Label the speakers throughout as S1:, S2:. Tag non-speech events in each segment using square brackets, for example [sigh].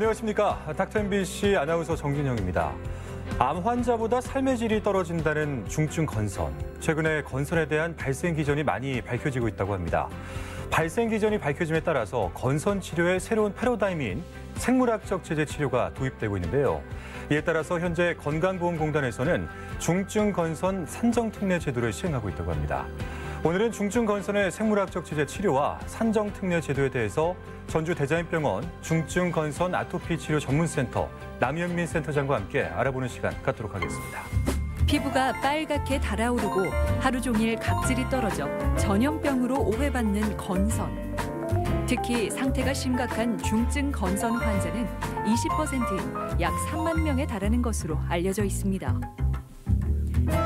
S1: 안녕하십니까. 닥터 MBC 아나운서 정진영입니다. 암 환자보다 삶의 질이 떨어진다는 중증 건선. 최근에 건선에 대한 발생 기전이 많이 밝혀지고 있다고 합니다. 발생 기전이 밝혀짐에 따라서 건선 치료의 새로운 패러다임인 생물학적 제재 치료가 도입되고 있는데요. 이에 따라서 현재 건강보험공단에서는 중증 건선 산정 특례 제도를 시행하고 있다고 합니다. 오늘은 중증건선의 생물학적 지제 치료와 산정특례 제도에 대해서 전주 대자연병원 중증건선 아토피 치료 전문센터 남현민 센터장과 함께 알아보는 시간 갖도록 하겠습니다.
S2: 피부가 빨갛게 달아오르고 하루 종일 각질이 떨어져 전염병으로 오해받는 건선. 특히 상태가 심각한 중증 건선 환자는 20%인 약 3만 명에 달하는 것으로 알려져 있습니다.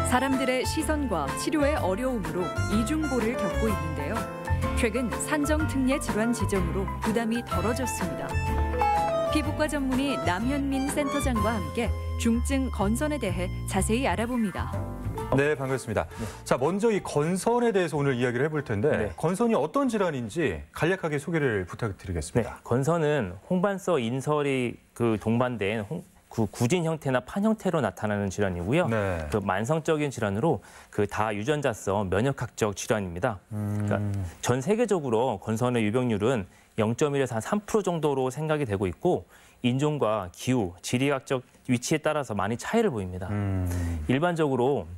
S2: 사람들의 시선과 치료의 어려움으로 이중고를 겪고 있는데요. 최근 산정특례 질환 지정으로 부담이 덜어졌습니다. 피부과 전문의 남현민 센터장과 함께 중증 건선에 대해 자세히 알아봅니다.
S1: 네, 반갑습니다. 네. 자, 먼저 이 건선에 대해서 오늘 이야기를 해볼 텐데 네. 건선이 어떤 질환인지 간략하게 소개를 부탁드리겠습니다. 네,
S2: 건선은 홍반서 인설이 그 동반된 홍, 그 구진 형태나 판 형태로 나타나는 질환이고요. 네. 그 만성적인 질환으로 그 다 유전자성 면역학적 질환입니다. 그러니까 음... 그러니까 전 세계적으로 건선의 유병률은 0.1에서 한 3% 정도로 생각이 되고 있고 인종과 기후, 지리학적 위치에 따라서 많이 차이를 보입니다. 음... 일반적으로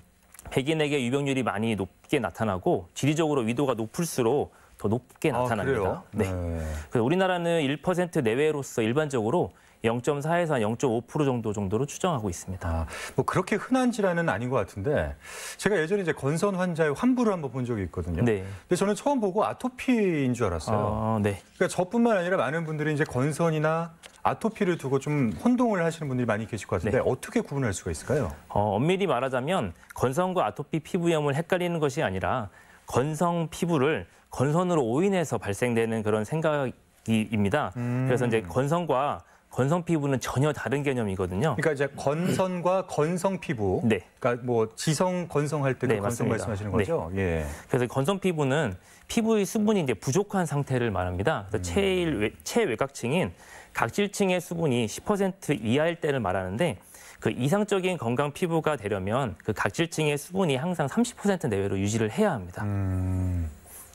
S2: 백인에게 유병률이 많이 높게 나타나고 지리적으로 위도가 높을수록 더 높게 아, 나타납니다. 아, 네. 네. 그래서 우리나라는 1% 내외로서 일반적으로 0.4에서 0.5% 정도 정도로 추정하고 있습니다. 아,
S1: 뭐 그렇게 흔한 질환은 아닌 것 같은데 제가 예전에 이제 건선 환자의 환부를 한번 본 적이 있거든요. 네. 근데 저는 처음 보고 아토피인 줄 알았어요. 아, 네. 그러니까 저뿐만 아니라 많은 분들이 이제 건선이나 아토피를 두고 좀 혼동을 하시는 분들이 많이 계실 것 같은데 네. 어떻게 구분할 수가 있을까요?
S2: 어, 엄밀히 말하자면 건선과 아토피 피부염을 헷갈리는 것이 아니라 건성 피부를 건선으로 오인해서 발생되는 그런 생각입니다. 음. 그래서
S1: 이제 음. 건성과 건성 피부는 전혀 다른 개념이거든요. 그러니까 이제 건선과 건성 피부. 네. 그러니까 뭐 지성 건성할 때도 네, 건성 말씀하시는 거죠. 네. 예.
S2: 그래서 건성 피부는 피부의 수분이 이제 부족한 상태를 말합니다. 그래서 음. 체일 외곽층인 각질층의 수분이 10% 이하일 때를 말하는데 그 이상적인 건강 피부가 되려면 그 각질층의 수분이 항상 30% 내외로 유지를 해야 합니다. 음.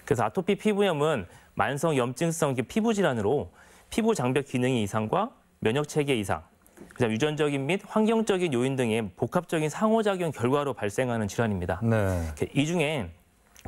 S2: 그래서 아토피 피부염은 만성 염증성 피부 질환으로 피부 장벽 기능의 이상과 면역 체계 이상, 그다음 유전적인 및 환경적인 요인 등의 복합적인 상호작용 결과로 발생하는 질환입니다. 네. 이 중에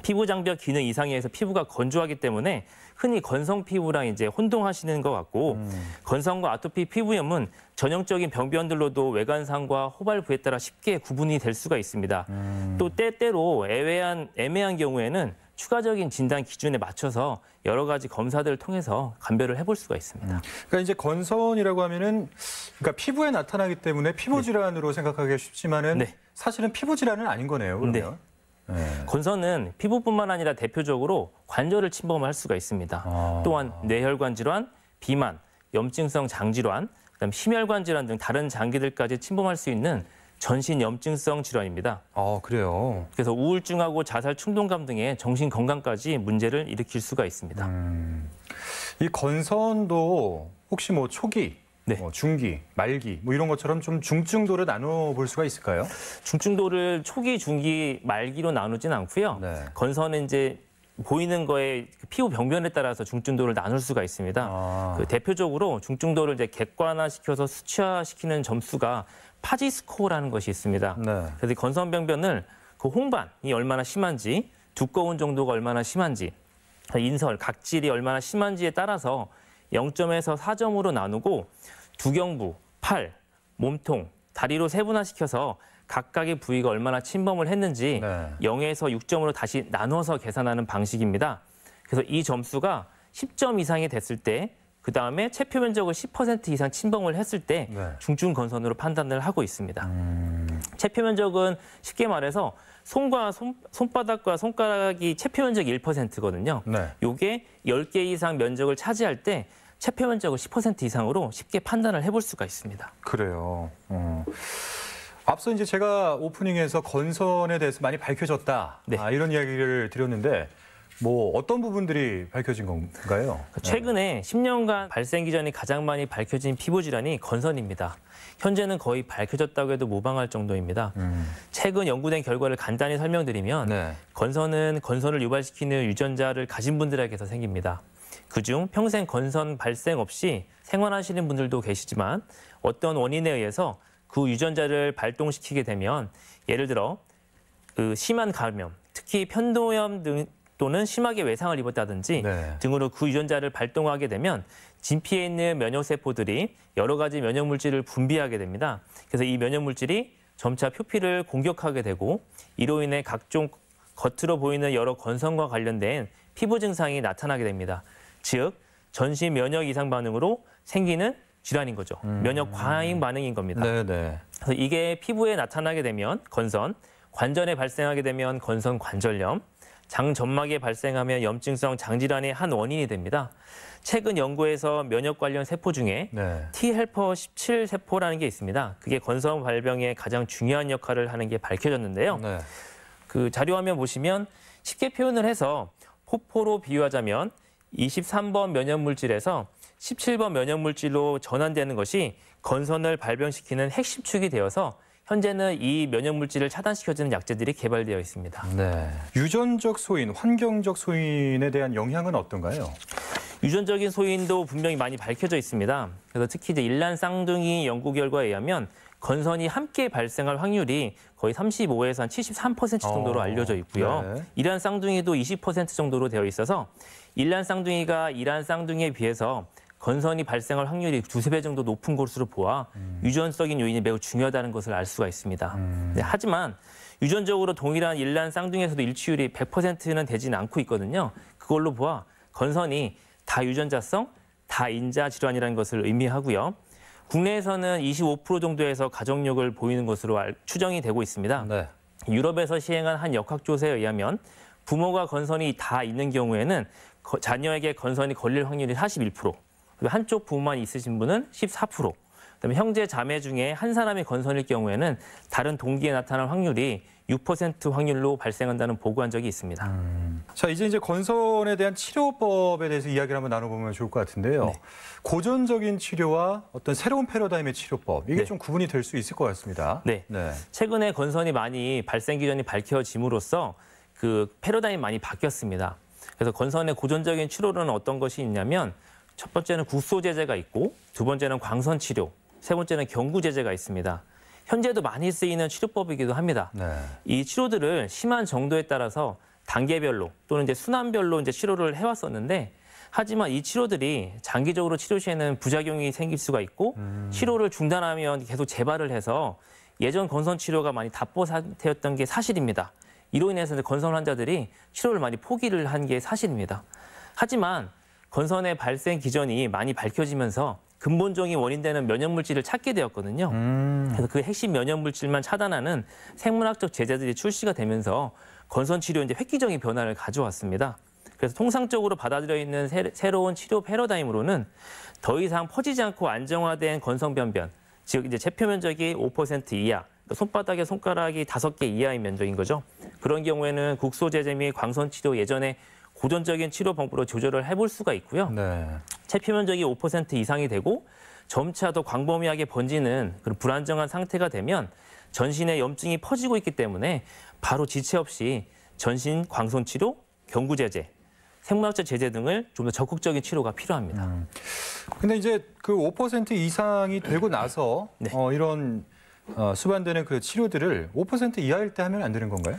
S2: 피부 장벽 기능 이상에 의해서 피부가 건조하기 때문에 흔히 건성 피부랑 이제 혼동하시는 것 같고 음. 건성과 아토피 피부염은 전형적인 병변들로도 외관상과 호발부에 따라 쉽게 구분이 될 수가 있습니다. 음. 또 때때로 애매한 애매한 경우에는 추가적인 진단 기준에 맞춰서 여러 가지 검사들을 통해서 감별을 해볼 수가 있습니다.
S1: 음. 그러니까 이제 건선이라고 하면은 그러니까 피부에 나타나기 때문에 피부 네. 질환으로 네. 생각하기 쉽지만은 네. 사실은 피부 질환은 아닌 거네요. 그러면. 네. 네. 건선은 피부뿐만
S2: 아니라 대표적으로 관절을 침범할 수가 있습니다. 아. 또한 뇌혈관 질환, 비만, 염증성 장질환, 그다음 심혈관 질환 등 다른 장기들까지 침범할 수 있는 전신 염증성 질환입니다. 아, 그래요. 그래서 우울증하고 자살 충동감 등의
S1: 정신 건강까지 문제를 일으킬 수가 있습니다. 음, 이 건선도 혹시 뭐 초기 네. 뭐 중기, 말기 뭐 이런 것처럼 좀 중증도를 나눠 볼 수가 있을까요? 중증도를 초기, 중기, 말기로 나누진 않고요. 네. 건선은
S2: 이제 보이는 거에 피부 병변에 따라서 중증도를 나눌 수가 있습니다. 아. 그 대표적으로 중증도를 이제 객관화시켜서 수치화시키는 점수가 파지스코라는 것이 있습니다. 네. 그래서 건선병변을 그 홍반이 얼마나 심한지 두꺼운 정도가 얼마나 심한지 인설 각질이 얼마나 심한지에 따라서 0점에서 4점으로 나누고 두경부, 팔, 몸통, 다리로 세분화시켜서 각각의 부위가 얼마나 침범을 했는지 네. 0에서 6점으로 다시 나눠서 계산하는 방식입니다. 그래서 이 점수가 10점 이상이 됐을 때 그다음에 채표 면적을 10% 이상 침범을 했을 때 네. 중증 건선으로 판단을 하고 있습니다. 음... 채표 면적은 쉽게 말해서 손과 손, 바닥과 손가락이 채표 면적 1%거든요. 네. 요게 10개 이상 면적을 차지할 때 채표
S1: 면적을 10% 이상으로 쉽게 판단을 해볼 수가 있습니다. 그래요. 음... 앞서 이제 제가 오프닝에서 건선에 대해서 많이 밝혀졌다. 네. 아, 이런 이야기를 드렸는데 뭐 어떤 부분들이 밝혀진 건가요? 그 최근에 10년간
S2: 발생기 전이 가장 많이 밝혀진 피부 질환이 건선입니다. 현재는 거의 밝혀졌다고 해도 모방할 정도입니다. 음. 최근 연구된 결과를 간단히 설명드리면 네. 건선은 건선을 유발시키는 유전자를 가진 분들에게서 생깁니다. 그중 평생 건선 발생 없이 생활하시는 분들도 계시지만 어떤 원인에 의해서 그 유전자를 발동시키게 되면 예를 들어 그 심한 감염, 특히 편도염 등 또는 심하게 외상을 입었다든지 네. 등으로 그 유전자를 발동하게 되면 진피에 있는 면역세포들이 여러 가지 면역물질을 분비하게 됩니다. 그래서 이 면역물질이 점차 표피를 공격하게 되고 이로 인해 각종 겉으로 보이는 여러 건성과 관련된 피부 증상이 나타나게 됩니다. 즉 전신 면역 이상 반응으로 생기는 질환인 거죠. 음. 면역 과잉 반응인 겁니다. 네네. 네. 그래서 이게 피부에 나타나게 되면 건선, 관전에 발생하게 되면 건선 관절염, 장 점막에 발생하면 염증성 장질환의 한 원인이 됩니다. 최근 연구에서 면역 관련 세포 중에 네. T 헬퍼 17 세포라는 게 있습니다. 그게 건성 발병에 가장 중요한 역할을 하는 게 밝혀졌는데요. 네. 그 자료 화면 보시면 쉽게 표현을 해서 포포로 비유하자면 23번 면역 물질에서 17번 면역 물질로 전환되는 것이 건선을 발병시키는 핵심축이 되어서 현재는 이 면역 물질을 차단시켜주는 약제들이 개발되어 있습니다.
S1: 네. 유전적 소인, 환경적 소인에 대한 영향은 어떤가요?
S2: 유전적인 소인도 분명히 많이 밝혀져 있습니다. 그래서 특히 이제 일란 쌍둥이 연구 결과에 의하면 건선이 함께 발생할 확률이 거의 35에서 한73% 정도로 어, 알려져 있고요. 네. 이란 쌍둥이도 20% 정도로 되어 있어서 일란 쌍둥이가 이란 쌍둥이에 비해서 건선이 발생할 확률이 두세 배 정도 높은 것으로 보아 음. 유전적인 요인이 매우 중요하다는 것을 알 수가 있습니다. 음. 네, 하지만 유전적으로 동일한 일란 쌍둥이에서도 일치율이 100%는 되지는 않고 있거든요. 그걸로 보아 건선이 다유전자성, 다인자 질환이라는 것을 의미하고요. 국내에서는 25% 정도에서 가정력을 보이는 것으로 추정이 되고 있습니다. 네. 유럽에서 시행한 한 역학조사에 의하면 부모가 건선이 다 있는 경우에는 자녀에게 건선이 걸릴 확률이 41%, 한쪽 부모만 있으신 분은 14%. 그다음에 형제 자매 중에 한 사람이 건선일 경우에는 다른 동기에 나타날 확률이 6% 확률로 발생한다는 보고한 적이 있습니다. 음.
S1: 자 이제 이제 건선에 대한 치료법에 대해서 이야기를 한번 나눠보면 좋을 것 같은데요. 네. 고전적인 치료와 어떤 새로운 패러다임의 치료법 이게 네. 좀 구분이 될 수 있을 것 같습니다. 네.
S2: 네. 최근에 건선이 많이 발생 기전이 밝혀짐으로써 그 패러다임이 많이 바뀌었습니다. 그래서 건선의 고전적인 치료는 어떤 것이 있냐면 첫 번째는 국소 제재가 있고 두 번째는 광선 치료, 세 번째는 경구 제재가 있습니다. 현재도 많이 쓰이는 치료법이기도 합니다. 네. 이 치료들을 심한 정도에 따라서 단계별로 또는 이제 순환별로 이제 치료를 해왔었는데 하지만 이 치료들이 장기적으로 치료 시에는 부작용이 생길 수가 있고 음. 치료를 중단하면 계속 재발을 해서 예전 건선 치료가 많이 답보 상태였던 게 사실입니다. 이로 인해서 건선 환자들이 치료를 많이 포기를 한 게 사실입니다. 하지만 건선의 발생 기전이 많이 밝혀지면서 근본적인 원인되는 면역물질을 찾게 되었거든요. 음. 그래서 그 핵심 면역물질만 차단하는 생물학적 제자들이 출시가 되면서 건선 치료 이제 획기적인 변화를 가져왔습니다. 그래서 통상적으로 받아들여 있는 새, 로운 치료 패러다임으로는 더 이상 퍼지지 않고 안정화된 건선 변변, 즉 이제 체표 면적이 5% 이하, 그러니 손바닥에 손가락이 5개 이하의 면적인 거죠. 그런 경우에는 국소제재및 광선치료 예전에 고전적인 치료 방법으로 조절을 해볼 수가 있고요. 네. 체피 면적이 5% 이상이 되고 점차 도 광범위하게 번지는 그런 불안정한 상태가 되면 전신에 염증이 퍼지고 있기 때문에 바로 지체 없이 전신 광선 치료,
S1: 경구 제제, 생물학적 제재 등을 좀 더 적극적인 치료가 필요합니다. 음. 근데 이제 그 5% 이상이 되고 나서 [clears throat] 네. 어, 이런 어, 수반되는 그 치료들을 5% 이하일 때 하면 안 되는 건가요?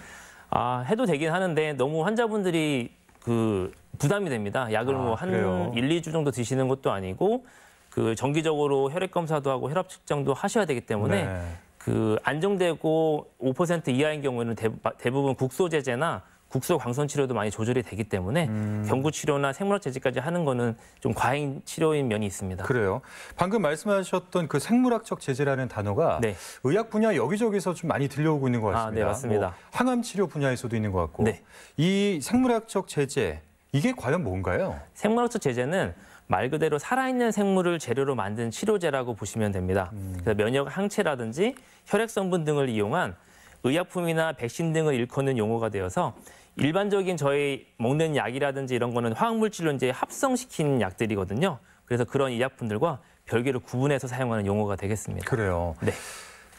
S2: 아, 해도 되긴 하는데 너무 환자분들이 그 부담이 됩니다. 약을 아, 뭐한 1, 2주 정도 드시는 것도 아니고 그 정기적으로 혈액 검사도 하고 혈압 측정도 하셔야 되기 때문에 네. 그 안정되고 5% 이하인 경우에는 대, 부분 국소 제제나 국소 광선 치료도 많이
S1: 조절이 되기 때문에 음. 경구 치료나 생물학 제지까지 하는 거는 좀 과잉 치료인 면이 있습니다. 그래요. 방금 말씀하셨던 그 생물학적 제재라는 단어가 네. 의학 분야 여기저기서 좀 많이 들려오고 있는 것 아, 같습니다. 아, 네, 맞습니다. 뭐 항암 치료 분야에서도 있는 것 같고 네. 이 생물학적 제재 이게 과연 뭔가요? 생물학적 제재는 말 그대로 살아있는
S2: 생물을 재료로 만든 치료제라고 보시면 됩니다. 음. 그래서 면역 항체라든지 혈액 성분 등을 이용한 의약품이나 백신 등을 일컫는 용어가 되어서 일반적인 저희 먹는 약이라든지 이런 거는 화학물질로 이제 합성시킨 약들이거든요. 그래서 그런 이 약품들과 별개로 구분해서 사용하는 용어가 되겠습니다.
S1: 그래요. 네.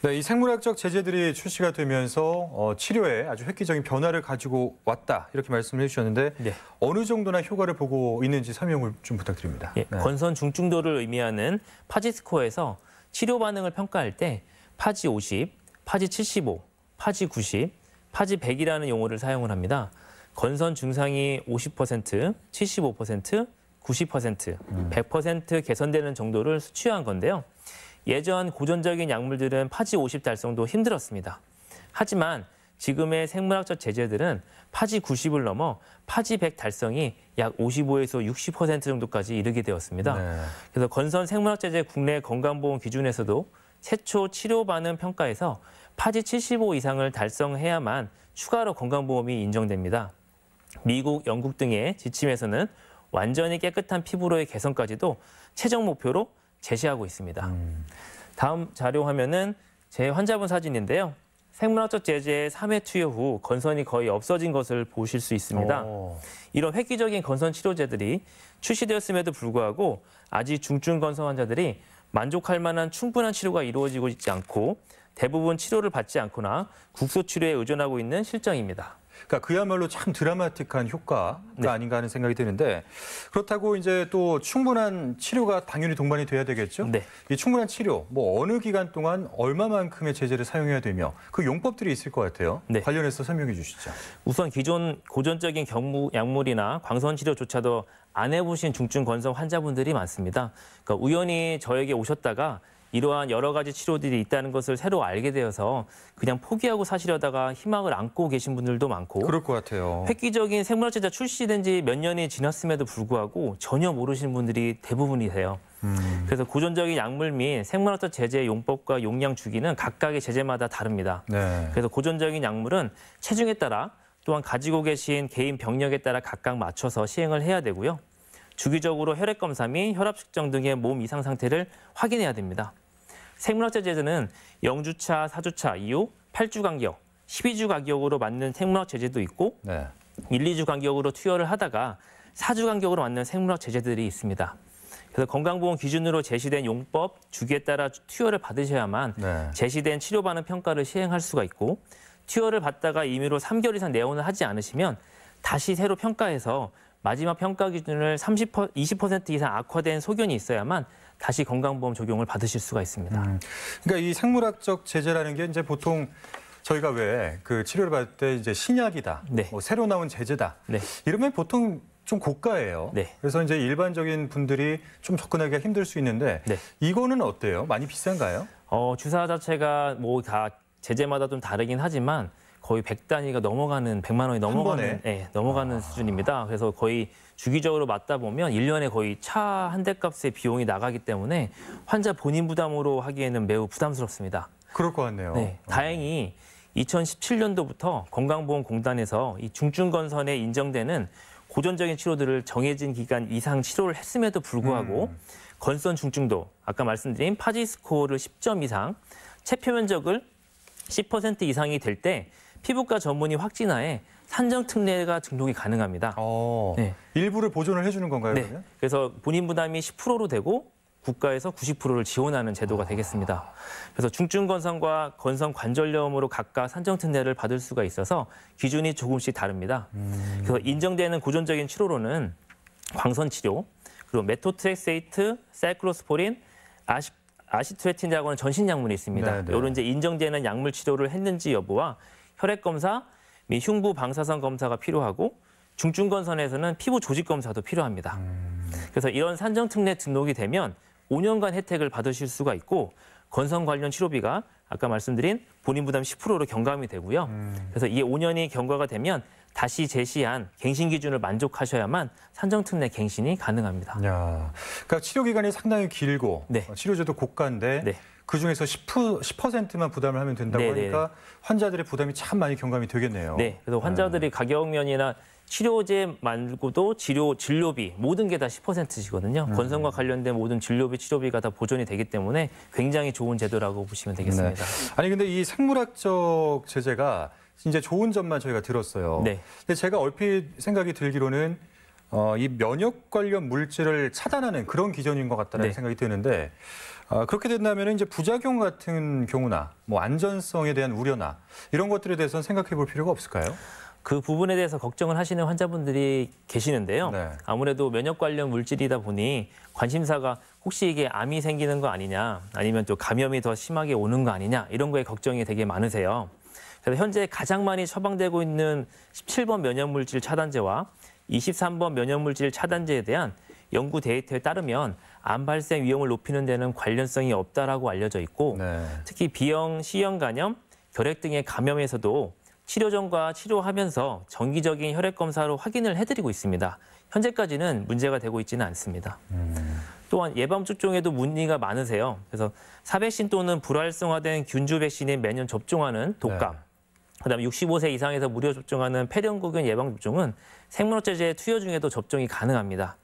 S1: 네, 이 생물학적 제재들이 출시가 되면서 어, 치료에 아주 획기적인 변화를 가지고 왔다 이렇게 말씀을 해주셨는데 네. 어느 정도나 효과를 보고 있는지 설명을 좀 부탁드립니다. 예, 네.
S2: 건선 중증도를 의미하는 파지 스코어에서 치료 반응을 평가할 때 파지 50, 파지 75, 파지 90, 파지백이라는 용어를 사용을 합니다. 건선 증상이 50%, 75%, 90%, 100% 개선되는 정도를 수치한 건데요. 예전 고전적인 약물들은 파지 50 달성도 힘들었습니다. 하지만 지금의 생물학적 제재들은 파지 90을 넘어 파지 100 달성이 약 55에서 60% 정도까지 이르게 되었습니다. 네. 그래서 건선 생물학 제재 국내 건강보험 기준에서도 최초 치료 반응 평가에서 파지 75 이상을 달성해야만 추가로 건강보험이 인정됩니다. 미국, 영국 등의 지침에서는 완전히 깨끗한 피부로의 개선까지도 최종 목표로 제시하고 있습니다. 음. 다음 자료 화면은 제 환자분 사진인데요. 생물학적 제재의 3회 투여 후 건선이 거의 없어진 것을 보실 수 있습니다. 이런 획기적인 건선 치료제들이 출시되었음에도 불구하고 아직 중증 건선 환자들이 만족할 만한 충분한 치료가 이루어지고 있지 않고 대부분 치료를
S1: 받지 않거나 국소 치료에 의존하고 있는 실정입니다. 그러니까 그야말로 참 드라마틱한 효과가 네. 아닌가 하는 생각이 드는데 그렇다고 이제 또 충분한 치료가 당연히 동반이 돼야 되겠죠. 네. 이 충분한 치료 뭐 어느 기간 동안 얼마만큼의 제재를 사용해야 되며 그 용법들이 있을 것 같아요. 네. 관련해서 설명해 주시죠. 우선 기존 고전적인 경무
S2: 약물이나 광선 치료조차도 안 해보신 중증 건성 환자분들이 많습니다. 그러니까 우연히 저에게 오셨다가 이러한 여러 가지 치료들이 있다는 것을 새로 알게 되어서 그냥 포기하고 사시려다가 희망을 안고 계신 분들도 많고 그럴
S1: 것 같아요.
S2: 획기적인 생물학제자 출시된 지 몇 년이 지났음에도 불구하고 전혀 모르시는 분들이 대부분이세요. 음. 그래서 고전적인 약물 및 생물학적 제재 용법과 용량 주기는 각각의 제재마다 다릅니다. 네. 그래서 고전적인 약물은 체중에 따라 또한 가지고 계신 개인 병력에 따라 각각 맞춰서 시행을 해야 되고요. 주기적으로 혈액 검사 및 혈압 측정 등의 몸 이상 상태를 확인해야 됩니다. 생물학자 제재는 0주차, 4주차 이후 8주 간격, 12주 간격으로 맞는 생물학 제재도 있고 네. 1, 2주 간격으로 투여를 하다가 4주 간격으로 맞는 생물학 제재들이 있습니다. 그래서 건강보험 기준으로 제시된 용법, 주기에 따라 투여를 받으셔야만 네. 제시된 치료 반응 평가를 시행할 수가 있고 투여를 받다가 임의로 3개월 이상 내원을 하지 않으시면 다시 새로 평가해서 마지막 평가 기준을 30% 20% 이상 악화된 소견이 있어야만
S1: 다시 건강보험 적용을 받으실 수가 있습니다. 음, 그러니까 이 생물학적 제재라는 게 이제 보통 저희가 왜 그 치료를 받을 때 이제 신약이다, 네. 뭐 새로 나온 제재다 네. 이러면 보통 좀 고가예요. 네. 그래서 이제 일반적인 분들이 좀 접근하기가 힘들 수 있는데 네. 이거는 어때요? 많이 비싼가요? 어, 주사 자체가 뭐 다
S2: 제재마다 좀 다르긴 하지만 거의 100단위가 넘어가는 100만 원이 넘어가는 예, 넘어가는 아. 수준입니다. 그래서 거의 주기적으로 맞다 보면 1년에 거의 차 한 대 값의 비용이 나가기 때문에 환자 본인 부담으로 하기에는 매우 부담스럽습니다. 그럴 것 같네요. 네, 어. 다행히 2017년도부터 건강보험공단에서 이 중증건선에 인정되는 고전적인 치료들을 정해진 기간 이상 치료를 했음에도 불구하고 음. 건선 중증도 아까 말씀드린 파지 스코어를 10점 이상 체표 면적을 10% 이상이 될때 피부과 전문의 확진하에 산정 특례가 등록이 가능합니다. 어, 네.
S1: 일부를 보존을 해주는 건가요? 네. 그러면? 그래서 본인
S2: 부담이 10%로 되고 국가에서 90%를 지원하는 제도가 아... 되겠습니다. 그래서 중증 건성과 건성 관절염으로 각각 산정 특례를 받을 수가 있어서 기준이 조금씩 다릅니다. 음... 그래서 인정되는 고전적인 치료로는 광선 치료, 그리고 메토트렉세이트, 사이클로스포린, 아시, 아시트레틴이라고 하는 전신 약물이 있습니다. 네네. 이런 네. 이제 인정되는 약물 치료를 했는지 여부와 혈액 검사 및 흉부 방사선 검사가 필요하고 중증건선에서는 피부 조직 검사도 필요합니다. 그래서 이런 산정특례 등록이 되면 5년간 혜택을 받으실 수가 있고 건선 관련 치료비가 아까 말씀드린 본인 부담 10%로 경감이 되고요. 음. 그래서 이 5년이 경과가 되면 다시 제시한 갱신 기준을 만족하셔야만 산정특례 갱신이 가능합니다.
S1: 야, 그러니까 치료 기간이 상당히 길고 네. 치료제도 고가인데 네. 그중에서 10%, 10%만 부담을 하면 된다고 네네. 네. 하니까 환자들의 부담이 참 많이 경감이 되겠네요. 네, 그래서
S2: 환자들이 네. 아. 가격면이나 치료제 말고도 치료 진료비 모든 게 다 10%지거든요. 음. 건선과 관련된 모든 진료비,
S1: 치료비가 다 보존이 되기 때문에 굉장히 좋은 제도라고 보시면 되겠습니다. 네. 아니 근데 이 생물학적 제재가 이제 좋은 점만 저희가 들었어요. 네. 근데 제가 얼핏 생각이 들기로는 어, 이 면역 관련 물질을 차단하는 그런 기전인 것 같다는 네. 생각이 드는데 아, 그렇게 된다면 이제 부작용 같은 경우나 뭐 안전성에 대한 우려나 이런 것들에 대해서는 생각해 볼 필요가 없을까요? 그 부분에 대해서 걱정을 하시는 환자분들이
S2: 계시는데요. 네. 아무래도 면역 관련 물질이다 보니 관심사가 혹시 이게 암이 생기는 거 아니냐 아니면 또 감염이 더 심하게 오는 거 아니냐 이런 거에 걱정이 되게 많으세요. 그래서 현재 가장 많이 처방되고 있는 17번 면역물질 차단제와 23번 면역물질 차단제에 대한 연구 데이터에 따르면 암 발생 위험을 높이는 데는 관련성이 없다라고 알려져 있고 네. 특히 비형, C형 간염, 결핵 등의 감염에서도 치료 전과 치료하면서 정기적인 혈액 검사로 확인을 해드리고 있습니다. 현재까지는 문제가 되고 있지는 않습니다. 음. 또한 예방 접종에도 문의가 많으세요. 그래서 사백신 또는 불활성화된 균주 백신에 매년 접종하는 독감, 네. 그다음에 65세 이상에서 무료 접종하는 폐렴구균 예방 접종은 생물학제제 투여 중에도 접종이 가능합니다.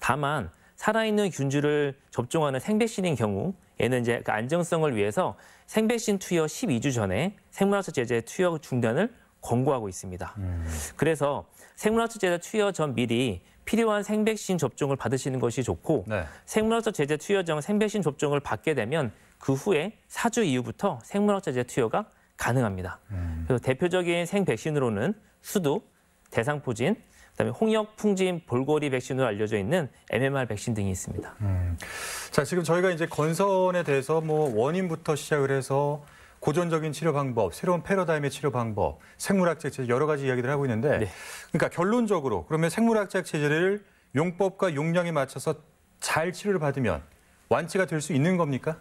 S2: 다만 살아있는 균주를 접종하는 생백신인 경우에는 이제 그 안정성을 위해서 생백신 투여 12주 전에 생물학적 제재 투여 중단을 권고하고 있습니다. 음. 그래서 생물학적 제재 투여 전 미리 필요한 생백신 접종을 받으시는 것이 좋고 네. 생물학적 제재 투여 전 생백신 접종을 받게 되면 그 후에 4주 이후부터 생물학적 제재 투여가 가능합니다. 음. 그래서 대표적인 생백신으로는 수두, 대상포진, 그다음에 홍역, 풍진, 볼거리 백신으로 알려져 있는 MMR 백신 등이 있습니다. 음. 자
S1: 지금 저희가 이제 건선에 대해서 뭐 원인부터 시작을 해서 고전적인 치료 방법, 새로운 패러다임의 치료 방법, 생물학적 체제 여러 가지 이야기를 하고 있는데, 네. 그러니까 결론적으로 그러면 생물학적 체제를 용법과 용량에 맞춰서 잘 치료를 받으면 완치가 될 수 있는 겁니까?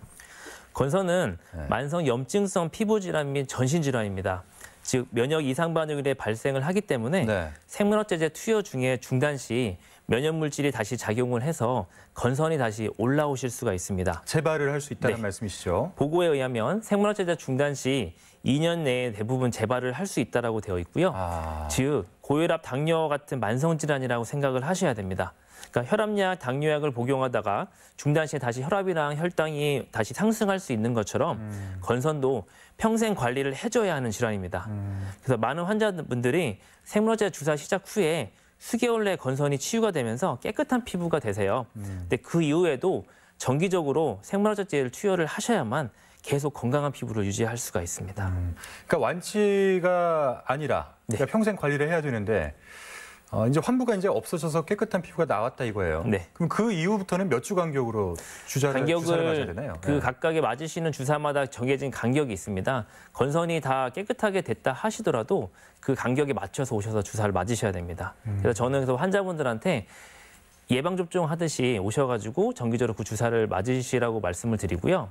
S1: 건선은 네. 만성 염증성 피부 질환 및
S2: 전신 질환입니다. 즉 면역 이상 반응에 발생을 하기 때문에 네. 생물학제제 투여 중에 중단 시 면역 물질이 다시 작용을 해서 건선이 다시 올라오실
S1: 수가 있습니다. 재발을 할 수 있다는 네. 말씀이시죠?
S2: 보고에 의하면 생물학제자 중단 시 2년 내에 대부분 재발을 할 수 있다라고 되어 있고요. 아... 즉 고혈압, 당뇨 같은 만성 질환이라고 생각을 하셔야 됩니다. 그러니까 혈압약, 당뇨약을 복용하다가 중단 시에 다시 혈압이랑 혈당이 다시 상승할 수 있는 것처럼 음... 건선도 평생 관리를 해줘야 하는 질환입니다. 음... 그래서 많은 환자분들이 생물학제 주사 시작 후에 수개월 내 건선이 치유가 되면서 깨끗한 피부가 되세요. 음. 근데 그 이후에도 정기적으로 생물학적제를 투여를 하셔야만 계속 건강한 피부를 유지할 수가 있습니다. 음.
S1: 그러니까 완치가 아니라 네. 그러니까 평생 관리를 해야 되는데 어, 이제 환부가 이제 없어져서 깨끗한 피부가 나왔다 이거예요. 네. 그럼 그 이후부터는 몇 주 간격으로 주사를, 간격을 주사를 맞아야 되나요? 그 네.
S2: 각각에 맞으시는 주사마다 정해진 간격이 있습니다. 건선이 다 깨끗하게 됐다 하시더라도 그 간격에 맞춰서 오셔서 주사를 맞으셔야 됩니다. 음. 그래서 저는 그래서 환자분들한테 예방접종 하듯이 오셔가지고 정기적으로 그 주사를 맞으시라고 말씀을 드리고요.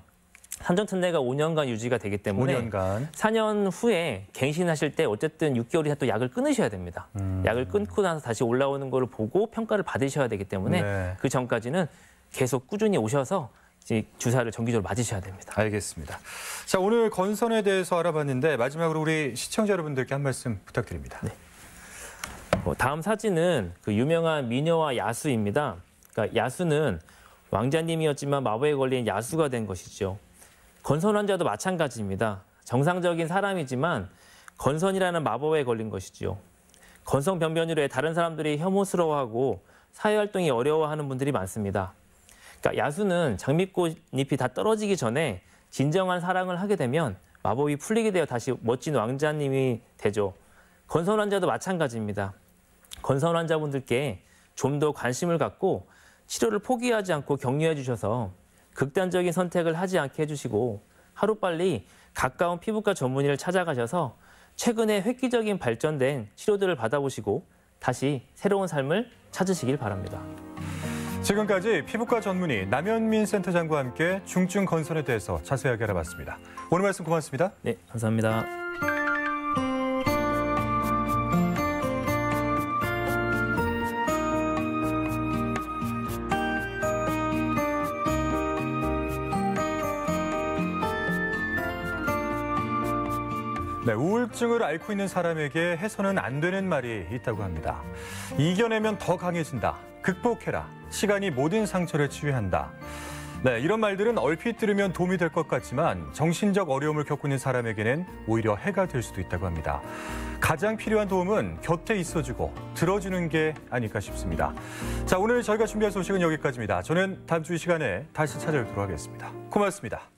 S2: 한전특례가 5년간 유지가 되기 때문에 5년간. 4년 후에 갱신하실 때 어쨌든 6개월이 또 약을 끊으셔야 됩니다. 음. 약을 끊고 나서 다시 올라오는 걸 보고 평가를 받으셔야 되기 때문에 네. 그 전까지는 계속 꾸준히 오셔서
S1: 주사를 정기적으로 맞으셔야 됩니다. 알겠습니다. 자 오늘 건선에 대해서 알아봤는데 마지막으로 우리 시청자 여러분들께 한 말씀 부탁드립니다. 네. 어, 다음 사진은
S2: 그 유명한 미녀와 야수입니다. 그러니까 야수는 왕자님이었지만 마법에 걸린 야수가 된 것이죠. 건선 환자도 마찬가지입니다. 정상적인 사람이지만 건선이라는 마법에 걸린 것이지요. 건성 변변으로 해 다른 사람들이 혐오스러워하고 사회활동이 어려워하는 분들이 많습니다. 그러니까 야수는 장미꽃잎이 다 떨어지기 전에 진정한 사랑을 하게 되면 마법이 풀리게 되어 다시 멋진 왕자님이 되죠. 건선 환자도 마찬가지입니다. 건선 환자분들께 좀 더 관심을 갖고 치료를 포기하지 않고 격려해 주셔서 극단적인 선택을 하지 않게 해주시고 하루빨리 가까운 피부과 전문의를 찾아가셔서 최근에 획기적인 발전된 치료들을 받아보시고 다시
S1: 새로운 삶을 찾으시길 바랍니다. 지금까지 피부과 전문의 남현민 센터장과 함께 중증 건선에 대해서 자세하게 알아봤습니다. 오늘 말씀 고맙습니다. 네, 감사합니다. 우울증을 앓고 있는 사람에게 해서는 안 되는 말이 있다고 합니다. 이겨내면 더 강해진다. 극복해라. 시간이 모든 상처를 치유한다. 네, 이런 말들은 얼핏 들으면 도움이 될 것 같지만 정신적 어려움을 겪고 있는 사람에게는 오히려 해가 될 수도 있다고 합니다. 가장 필요한 도움은 곁에 있어주고 들어주는 게 아닐까 싶습니다. 자, 오늘 저희가 준비한 소식은 여기까지입니다. 저는 다음 주 이 시간에 다시 찾아뵙도록 하겠습니다. 고맙습니다.